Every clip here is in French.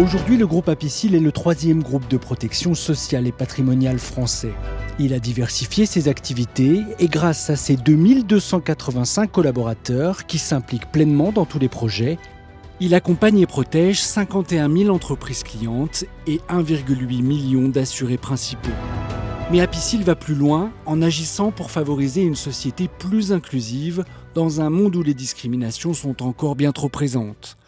Aujourd'hui, le groupe Apicil est le troisième groupe de protection sociale et patrimoniale français. Il a diversifié ses activités et grâce à ses 2285 collaborateurs qui s'impliquent pleinement dans tous les projets, il accompagne et protège 51 000 entreprises clientes et 1,8 million d'assurés principaux. Mais Apicil va plus loin en agissant pour favoriser une société plus inclusive dans un monde où les discriminations sont encore bien trop présentes.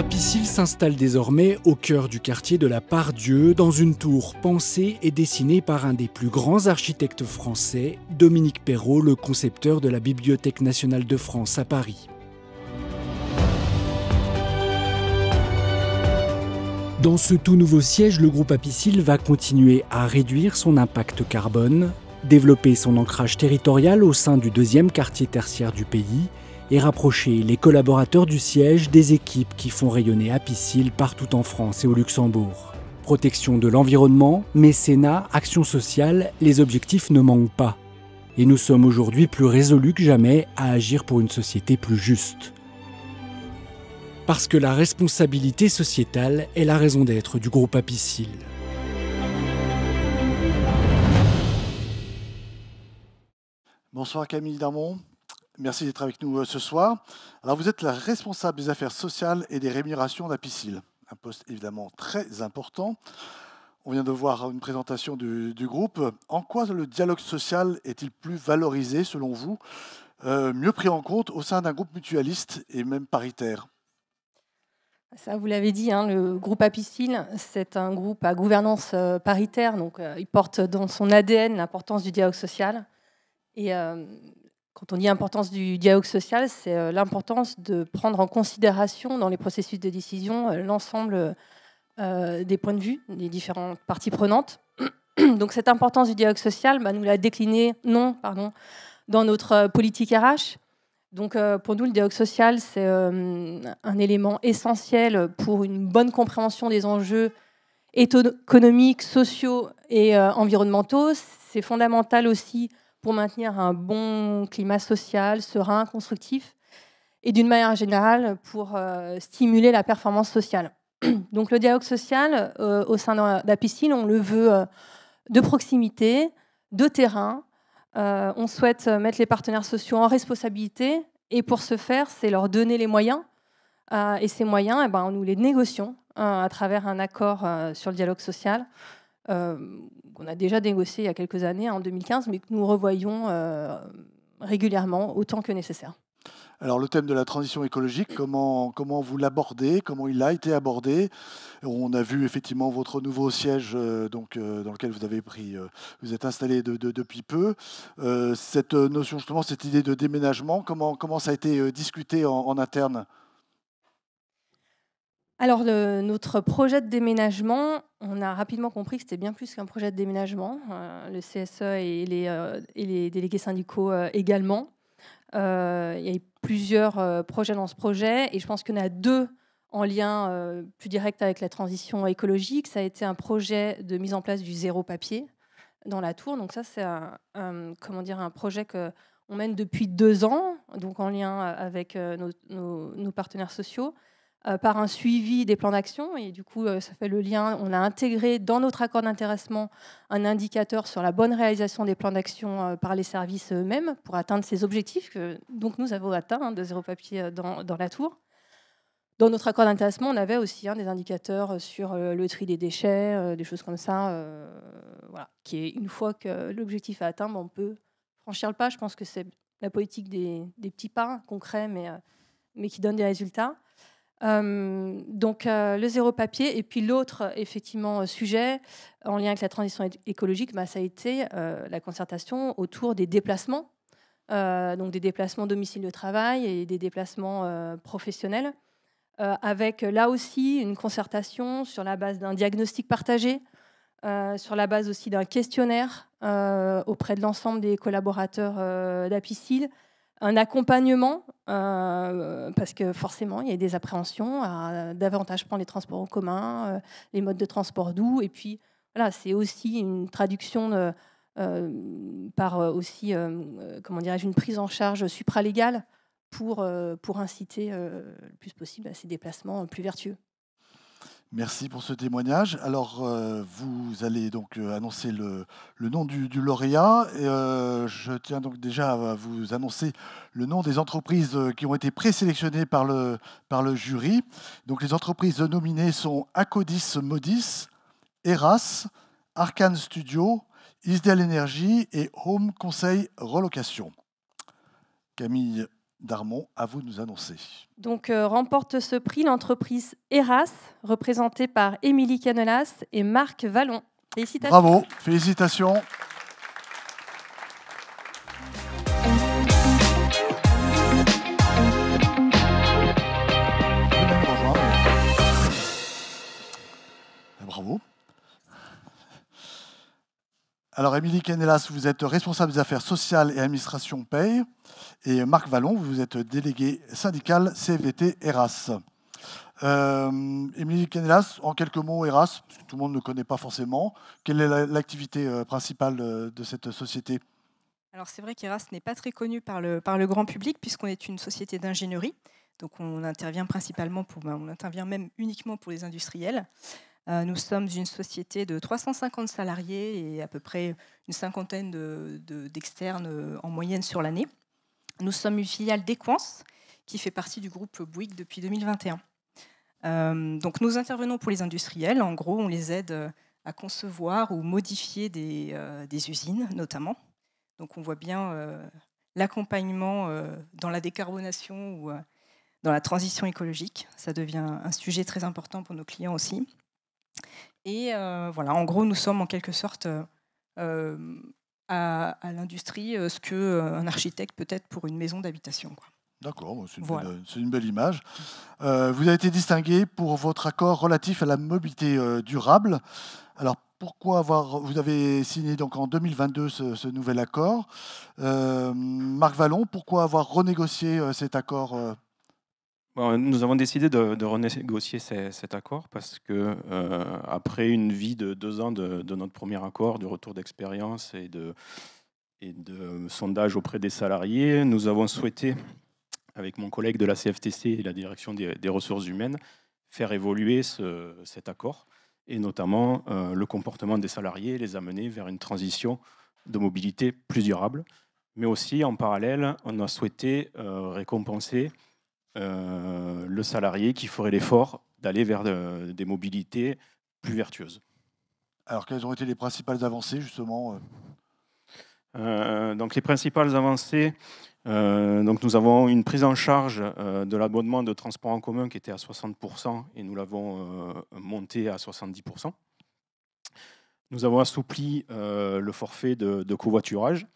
Apicil s'installe désormais au cœur du quartier de la Part-Dieu dans une tour pensée et dessinée par un des plus grands architectes français, Dominique Perrault, le concepteur de la Bibliothèque nationale de France à Paris. Dans ce tout nouveau siège, le groupe Apicil va continuer à réduire son impact carbone, développer son ancrage territorial au sein du deuxième quartier tertiaire du pays et rapprocher les collaborateurs du siège des équipes qui font rayonner Apicil partout en France et au Luxembourg. Protection de l'environnement, mécénat, action sociale, les objectifs ne manquent pas. Et nous sommes aujourd'hui plus résolus que jamais à agir pour une société plus juste. Parce que la responsabilité sociétale est la raison d'être du groupe Apicil. Bonsoir Camille Darmont. Merci d'être avec nous euh, ce soir. Alors, vous êtes la responsable des affaires sociales et des rémunérations d'Apicil, un poste évidemment très important. On vient de voir une présentation du, groupe. En quoi le dialogue social est-il plus valorisé, selon vous, euh, mieux pris en compte au sein d'un groupe mutualiste et même paritaire ça, vous l'avez dit, hein, le groupe Apicil, c'est un groupe à gouvernance euh, paritaire, donc il porte dans son ADN l'importance du dialogue social. Et quand on dit importance du dialogue social, c'est euh, l'importance de prendre en considération dans les processus de décision euh, l'ensemble euh, des points de vue des différentes parties prenantes. Donc cette importance du dialogue social, bah, nous l'a déclinée, non, pardon, dans notre politique RH. Donc pour nous, le dialogue social, c'est un élément essentiel pour une bonne compréhension des enjeux économiques, sociaux et environnementaux. C'est fondamental aussi pour maintenir un bon climat social, serein, constructif, et d'une manière générale pour euh, stimuler la performance sociale. Donc le dialogue social euh, au sein piscine, on le veut euh, de proximité, de terrain. on souhaite mettre les partenaires sociaux en responsabilité, et pour ce faire, c'est leur donner les moyens. et ces moyens, eh ben, nous les négocions à travers un accord sur le dialogue social euh, qu'on a déjà négocié il y a quelques années, hein, en 2015, mais que nous revoyons euh, régulièrement, autant que nécessaire. Alors le thème de la transition écologique, comment, comment vous l'abordez, comment il a été abordé On a vu effectivement votre nouveau siège euh, donc, dans lequel vous avez pris, vous êtes installé depuis peu. cette notion justement, cette idée de déménagement, comment, comment ça a été discuté en interne alors, notre projet de déménagement, on a rapidement compris que c'était bien plus qu'un projet de déménagement. Euh, le CSE euh, et les, délégués syndicaux euh, également. il y a eu plusieurs projets dans ce projet et je pense qu'il y en a deux en lien plus direct avec la transition écologique. Ça a été un projet de mise en place du zéro papier dans la tour. Donc ça, c'est un, comment dire, un projet que on mène depuis deux ans, donc en lien avec nos partenaires sociaux. Euh, par un suivi des plans d'action. Et du coup, euh, ça fait le lien. On a intégré dans notre accord d'intéressement un indicateur sur la bonne réalisation des plans d'action euh, par les services eux-mêmes pour atteindre ces objectifs que donc nous avons atteints hein, de zéro papier dans, dans la tour. Dans notre accord d'intéressement, on avait aussi hein, des indicateurs sur le tri des déchets, des choses comme ça. voilà, qui est une fois que l'objectif est atteint, ben, on peut franchir le pas. Je pense que c'est la politique des, des petits pas concrets, mais, mais qui donne des résultats. Euh, donc euh, le zéro papier et puis l'autre effectivement euh, sujet en lien avec la transition écologique, bah, ça a été la concertation autour des déplacements, donc des déplacements domicile de travail et des déplacements professionnels, avec là aussi une concertation sur la base d'un diagnostic partagé, sur la base aussi d'un questionnaire auprès de l'ensemble des collaborateurs d'Apicil un accompagnement, euh, parce que forcément, il y a des appréhensions à davantage prendre les transports en commun, euh, les modes de transport doux, et puis voilà, c'est aussi une traduction euh, par aussi, comment dirais-je, une prise en charge supralégale pour, pour inciter le plus possible à ces déplacements plus vertueux. Merci pour ce témoignage. Alors, euh, vous allez donc euh, annoncer le, nom du, lauréat. Euh, je tiens donc déjà à vous annoncer le nom des entreprises qui ont été présélectionnées par le, par le jury. Donc, les entreprises nominées sont Acodis Modis, Eras, Arcane Studio, Isdel Energy et Home Conseil Relocation. Camille Darmon, à vous de nous annoncer. Donc euh, remporte ce prix l'entreprise Eras, représentée par Émilie Canelas et Marc Vallon. Félicitations. Bravo, félicitations. Alors, Émilie Kenelas, vous êtes responsable des affaires sociales et administration paye. Et Marc Vallon, vous êtes délégué syndical CVT ERAS. Euh, Émilie euh, en quelques mots, ERAS, tout le monde ne connaît pas forcément, quelle est l'activité euh, principale euh, de cette société Alors, c'est vrai qu'ERAS n'est pas très connu par le, par le grand public, puisqu'on est une société d'ingénierie. Donc, on intervient principalement pour, ben, on intervient même uniquement pour les industriels. Euh, nous sommes une société de 350 salariés et à peu près une cinquantaine d'externes euh, en moyenne sur l'année. Nous sommes une filiale d'Equance qui fait partie du groupe Bouygues depuis 2021. Euh, donc nous intervenons pour les industriels. En gros, on les aide à concevoir ou modifier des, usines, notamment. Donc on voit bien l'accompagnement dans la décarbonation ou dans la transition écologique. Ça devient un sujet très important pour nos clients aussi. Et euh, voilà, en gros, nous sommes en quelque sorte euh, euh, à, l'industrie ce qu'un architecte peut être pour une maison d'habitation. D'accord, c'est une, belle image. vous avez été distingué pour votre accord relatif à la mobilité durable. Alors pourquoi avoir, vous avez signé donc en 2022 ce, nouvel accord. Marc Vallon, pourquoi avoir renégocié cet accord nous avons décidé de, renégocier cet accord parce que, euh, après une vie de deux ans de, notre premier accord, du retour d'expérience et de, et de sondage auprès des salariés, nous avons souhaité, avec mon collègue de la CFTC et la direction des, ressources humaines, faire évoluer cet accord et notamment euh, le comportement des salariés, les amener vers une transition de mobilité plus durable. Mais aussi, en parallèle, on a souhaité euh, récompenser euh, le salarié qui ferait l'effort d'aller vers euh, des mobilités plus vertueuses. Alors, quelles ont été les principales avancées, justement euh donc les principales avancées, donc nous avons une prise en charge de l'abonnement de transport en commun qui était à 60% et nous l'avons monté à 70%. Nous avons assoupli le forfait de covoiturage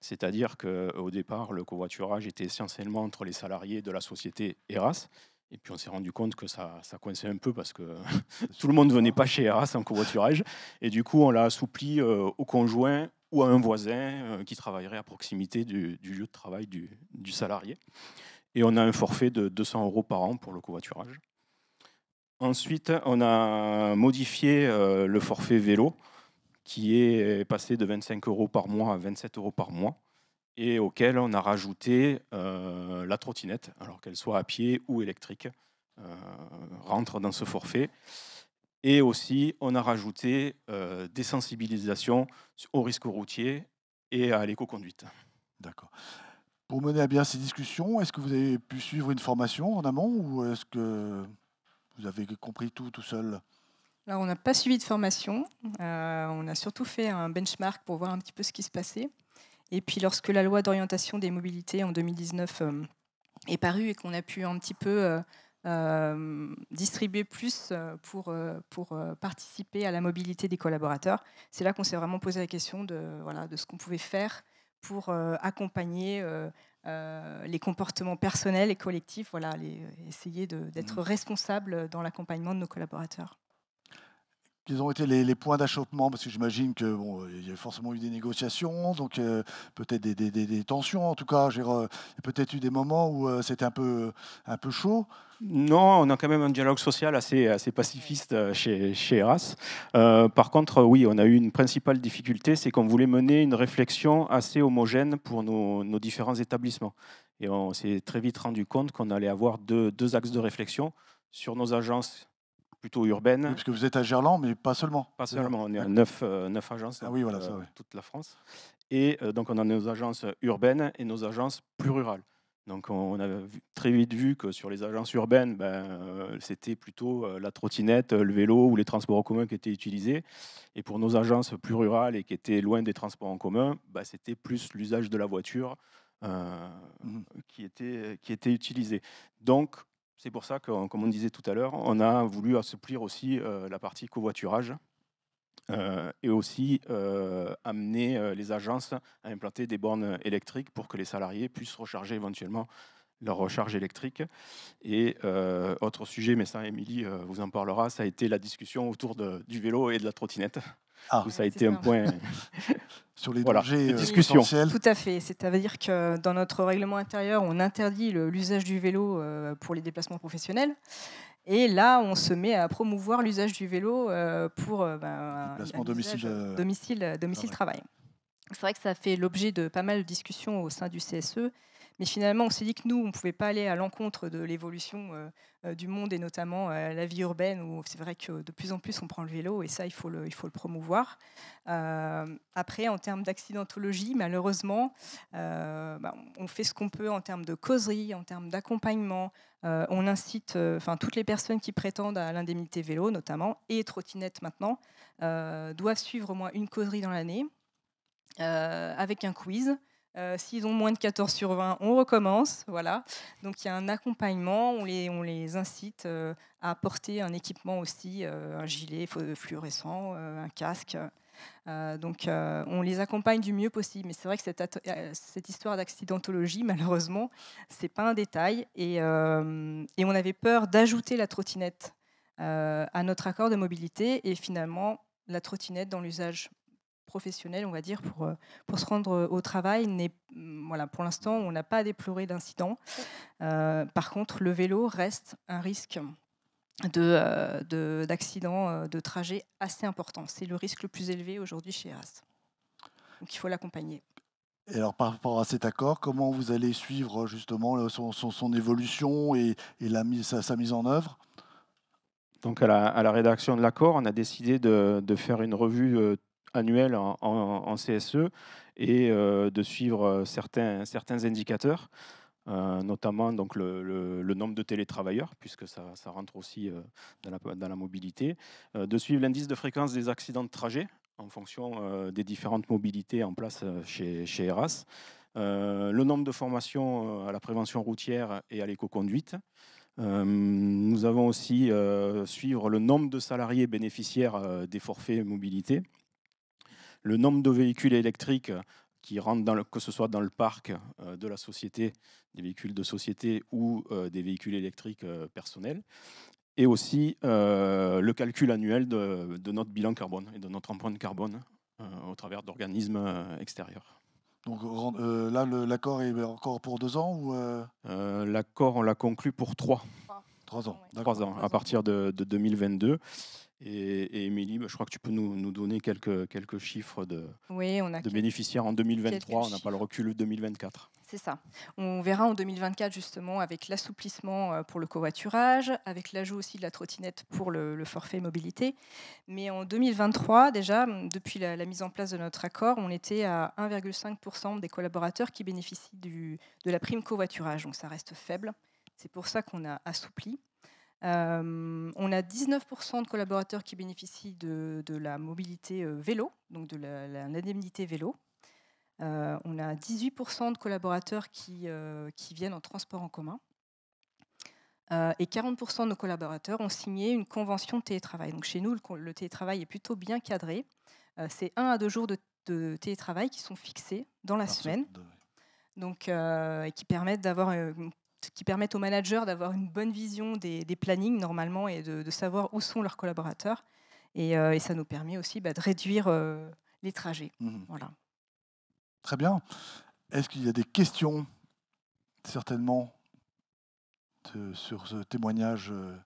c'est-à-dire qu'au euh, départ, le covoiturage était essentiellement entre les salariés de la société Eras. Et puis on s'est rendu compte que ça, ça coinçait un peu parce que tout le monde ne venait pas chez Eras en covoiturage. Et du coup, on l'a assoupli euh, au conjoint ou à un voisin euh, qui travaillerait à proximité du, lieu de travail du, salarié. Et on a un forfait de 200 euros par an pour le covoiturage. Ensuite, on a modifié le forfait vélo qui est euh, passé de 25 euros par mois à 27 euros par mois et auquel on a rajouté euh, la trottinette, alors qu'elle soit à pied ou électrique, euh, rentre dans ce forfait. Et aussi, on a rajouté des sensibilisations au risque routier et à l'éco-conduite. D'accord. Pour mener à bien ces discussions, est-ce que vous avez pu suivre une formation en amont ou est-ce que vous avez compris tout tout seul on n'a pas suivi de formation. Euh, on a surtout fait un benchmark pour voir un petit peu ce qui se passait. Et puis, lorsque la loi d'orientation des mobilités en 2019 euh, est parue et qu'on a pu un petit peu euh, distribuer plus pour, participer à la mobilité des collaborateurs, c'est là qu'on s'est vraiment posé la question de, voilà, de ce qu'on pouvait faire pour accompagner les comportements personnels et collectifs, voilà, essayer d'être mmh. responsable dans l'accompagnement de nos collaborateurs. Quels ont été les, points d'achoppement Parce que j'imagine qu'il bon, y a forcément eu des négociations, donc euh, peut-être des, tensions. En tout cas, j'ai euh, peut-être eu des moments où euh, c'était un peu, un peu chaud. Non, on a quand même un dialogue social assez, assez pacifiste chez, chez Eras. par contre, oui, on a eu une principale difficulté, c'est qu'on voulait mener une réflexion assez homogène pour nos, nos différents établissements. Et on s'est très vite rendu compte qu'on allait avoir deux, deux axes de réflexion sur nos agences plutôt urbaine. parce que vous êtes à Gerland, mais pas seulement. Pas seulement, on est à euh, neuf, agences ah, euh, toute la France. Et euh, donc on a nos agences urbaines et nos agences plus rurales. Donc on a très vite vu que sur les agences urbaines, ben, c'était plutôt la trottinette, le vélo ou les transports en commun qui étaient utilisés. Et pour nos agences plus rurales et qui étaient loin des transports en commun, ben, c'était plus l'usage de la voiture mmh qui, était, qui était utilisé. Donc c'est pour ça que, comme on disait tout à l'heure, on a voulu assouplir aussi euh, la partie covoiturage euh, et aussi euh, amener les agences à implanter des bornes électriques pour que les salariés puissent recharger éventuellement leur recharge électrique. Et euh, autre sujet, mais ça, Émilie euh, vous en parlera, ça a été la discussion autour du vélo et de la trottinette. Ah. ça a été un point sur les voilà, dangers euh, Tout à fait. C'est-à-dire que dans notre règlement intérieur, on interdit l'usage du vélo pour les déplacements professionnels. Et là, on se met à promouvoir l'usage du vélo pour ben, un domicile, domicile, domicile, domicile travail. C'est vrai que ça fait l'objet de pas mal de discussions au sein du CSE mais finalement, on s'est dit que nous, on ne pouvait pas aller à l'encontre de l'évolution euh, euh, du monde et notamment euh, la vie urbaine où c'est vrai que de plus en plus on prend le vélo et ça, il faut le, promouvoir. après, en termes d'accidentologie, malheureusement, bah, on fait ce qu'on peut en termes de causerie, en termes d'accompagnement. on incite enfin, toutes les personnes qui prétendent à l'indemnité vélo, notamment, et trottinette maintenant, doivent suivre au moins une causerie dans l'année. avec un quiz euh, s'ils ont moins de 14 sur 20, on recommence. Voilà. Donc il y a un accompagnement, on les, on les incite euh, à porter un équipement aussi, euh, un gilet fluorescent, un casque. donc on les accompagne du mieux possible. Mais c'est vrai que cette, histoire d'accidentologie, malheureusement, c'est pas un détail. et on avait peur d'ajouter la trottinette à notre accord de mobilité et finalement la trottinette dans l'usage professionnel, on va dire, pour, euh, pour se rendre euh, au travail. Mm, voilà, pour l'instant, on n'a pas déploré d'incident. d'incidents. Euh, par contre, le vélo reste un risque d'accident de, de, trajet assez important. C'est le risque le plus élevé aujourd'hui chez AST. Donc il faut l'accompagner. alors par rapport à cet accord, comment vous allez suivre justement son, son, évolution et, la mise, sa, sa, mise en œuvre donc à la, rédaction de l'accord, on a décidé de, de faire une revue annuel en, CSE et euh, de suivre euh, certains, certains indicateurs, euh, notamment donc le, nombre de télétravailleurs, puisque ça, rentre aussi dans la, mobilité, de suivre l'indice de fréquence des accidents de trajet en fonction des différentes mobilités en place chez, ERAS, le nombre de formations à la prévention routière et à l'éco-conduite, nous avons aussi suivre le nombre de salariés bénéficiaires des forfaits mobilité le nombre de véhicules électriques euh, qui rentrent, dans que ce soit dans le parc euh, de la société, des véhicules de société ou euh, des véhicules électriques personnels, et aussi le calcul annuel de, notre bilan carbone et de notre empreinte carbone au travers d'organismes extérieurs. Donc là, l'accord est encore pour deux ans ou L'accord, on l'a conclu pour trois. ans. ans, à partir de, de 2022. Et, Émilie, bah, je crois que tu peux nous, donner quelques, quelques chiffres de, on a de bénéficiaires en 2023. On n'a pas le recul de 2024. C'est ça. On verra en 2024 justement avec l'assouplissement euh, pour le covoiturage, avec l'ajout aussi de la trottinette pour le, forfait mobilité. Mais en 2023, déjà, depuis la, la mise en place de notre accord, on était à 1,5% des collaborateurs qui bénéficient du, de la prime covoiturage. Donc ça reste faible. C'est pour ça qu'on a assoupli on a 19% de collaborateurs qui bénéficient de, la mobilité euh, vélo, donc de l'indemnité vélo. Euh, on a 18% de collaborateurs qui, euh, qui, viennent en transport en commun. et 40% de nos collaborateurs ont signé une convention de télétravail. Donc chez nous, le, télétravail est plutôt bien cadré. C'est un à deux jours de, télétravail qui sont fixés dans la semaine. Donc, et qui permettent d'avoir une qui permettent aux managers d'avoir une bonne vision des, plannings normalement et de, savoir où sont leurs collaborateurs. Et, euh, ça nous permet aussi bah, de réduire euh, les trajets. Mmh voilà. Très bien. Est-ce qu'il y a des questions, certainement, sur ce témoignage euh,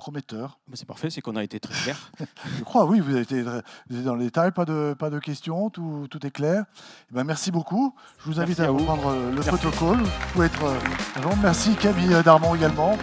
prometteur. Bah, c'est parfait, c'est qu'on a été très clair. Je crois, oui, vous avez été dans le détail, pas de, pas de questions, tout, est clair. Eh ben, merci beaucoup. Je vous invite à, prendre euh, le protocole. Vous pouvez être. Euh, merci Camille Darmon également.